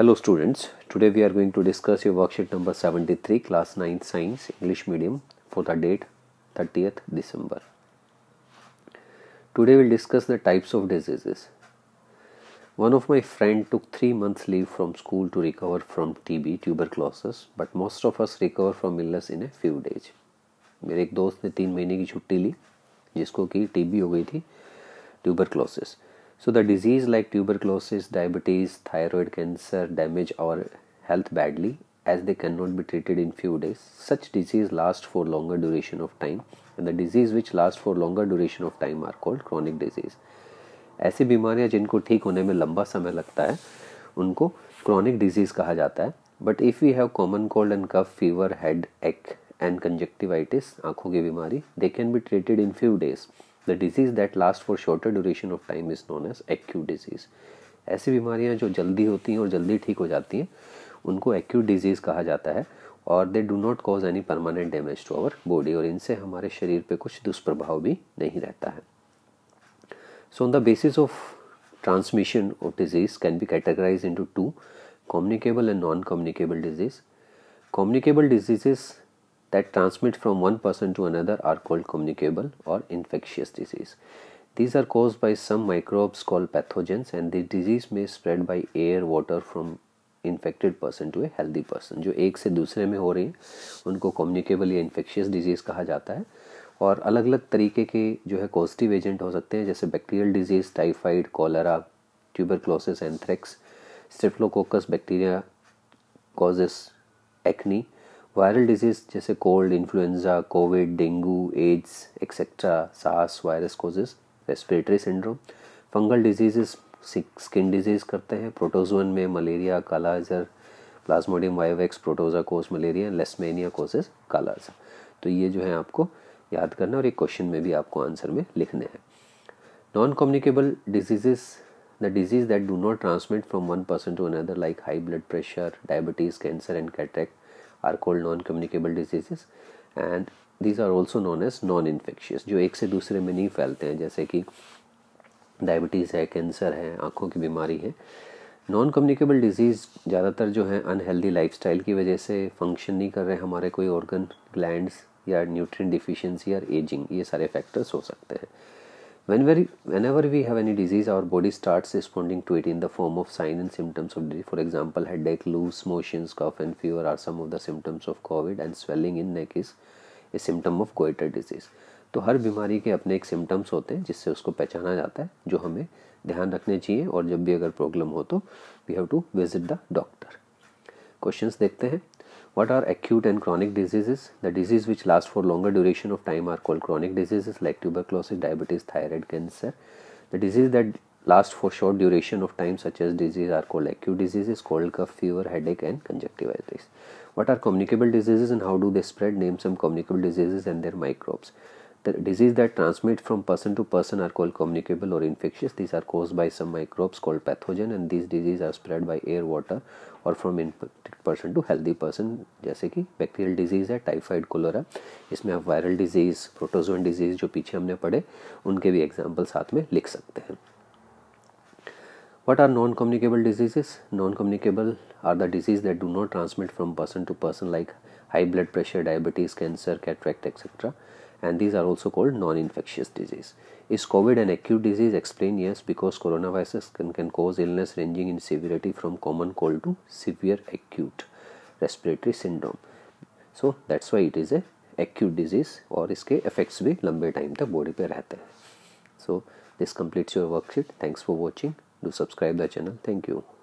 Hello students today we are going to discuss your worksheet number 73 class ninth science English medium for the date 30th December today will discuss the types of diseases one of my friend took three months leave from school to recover from TB tuberculosis but most of us recover from illness in a few days मेरे एक दोस्त ने तीन महीने की छुट्टी ली जिसको कि टीबी हो गई थी tuberculosis So the disease like tuberculosis, diabetes, thyroid cancer damage our health badly as they cannot be treated in few days. Such disease last for longer duration of time and the disease which last for longer duration of time are called chronic disease. ऐसी बीमारियां जिनको ठीक होने में लंबा समय लगता है उनको क्रॉनिक डिजीज़ कहा जाता है but if you have common cold and cough fever headache and conjunctivitis आंखों की बीमारी they can be treated in few days the disease that last for shorter duration of time is known as acute disease ऐसी बीमारियाँ जो जल्दी होती हैं और जल्दी ठीक हो जाती हैं उनको एक्यूट डिजीज़ कहा जाता है और they do not cause any permanent damage to our body और इनसे हमारे शरीर पे कुछ दुष्प्रभाव भी नहीं रहता है so on the basis of transmission of disease can be categorize into two communicable and non communicable disease communicable diseases that transmit from one person to another are called communicable or infectious disease. These are caused by some microbes called pathogens, and the disease may spread by air, water from infected person to a healthy person जो एक से दूसरे में हो रही हैं उनको communicable या इन्फेक्शियस डिजीज़ कहा जाता है और अलग अलग तरीके के जो है पॉजिटिव एजेंट हो सकते हैं जैसे bacterial disease typhoid cholera tuberculosis anthrax staphylococcus bacteria causes acne viral disease जैसे cold influenza COVID dengue AIDS etcetera सास virus causes respiratory syndrome fungal disease skin disease करते हैं प्रोटोजोन में malaria kala azar plasmodium vivax protozoa causes malaria leishmania causes kala azar तो ये जो है आपको याद करना है और एक क्वेश्चन में भी आपको आंसर में लिखने हैं non communicable diseases the disease that do not transmit from one person to another like high blood pressure diabetes cancer and cataract are called non-communicable diseases and these are also known as non-infectious जो एक से दूसरे में नहीं फैलते हैं जैसे कि डायबिटीज़ है कैंसर है आँखों की बीमारी है नॉन कम्युनिकेबल डिजीज़ ज़्यादातर जो है अनहेल्दी लाइफस्टाइल की वजह से फंक्शन नहीं कर रहे हमारे कोई ऑर्गन ग्लैंड्स या न्यूट्रिएंट डिफिशिएंसी या एजिंग ये सारे फैक्टर्स हो सकते हैं whenever we have any disease our body starts responding to it in the form of signs and symptoms of disease for example headache loose motions cough and fever are some of the symptoms of covid and swelling in neck is a symptom of goiter disease तो हर बीमारी के अपने एक symptoms होते हैं जिससे उसको पहचाना जाता है जो हमें ध्यान रखने चाहिए और जब भी अगर प्रॉब्लम हो तो we have to visit the doctor questions देखते हैं What are acute and chronic diseases? The disease which last for longer duration of time are called chronic diseases like tuberculosis, diabetes, thyroid cancer. The disease that last for short duration of time such as disease are called acute diseases cold cough fever headache and conjunctivitis what are communicable diseases and how do they spread name some communicable diseases and their microbes The disease that transmit from person to person are called communicable or infectious. These are caused by some microbes called pathogen and these disease are spread by air, water or from infected person to healthy person jaise ki bacterial disease hai typhoid cholera isme aap viral disease protozoan disease jo piche humne padhe unke bhi example साथ mein likh sakte hain what are non communicable diseases non communicable are the disease that do not transmit from person to person like high blood pressure diabetes cancer cataract etc and these are also called non-infectious disease. Is COVID an acute disease? Explain yes, because coronaviruses can, can cause illness ranging in severity from common cold to severe acute respiratory syndrome. So that's why it is a acute disease, or its effects effects भी time time body. Body पे रहते हैं so this completes your worksheet thanks for watching do subscribe the channel thank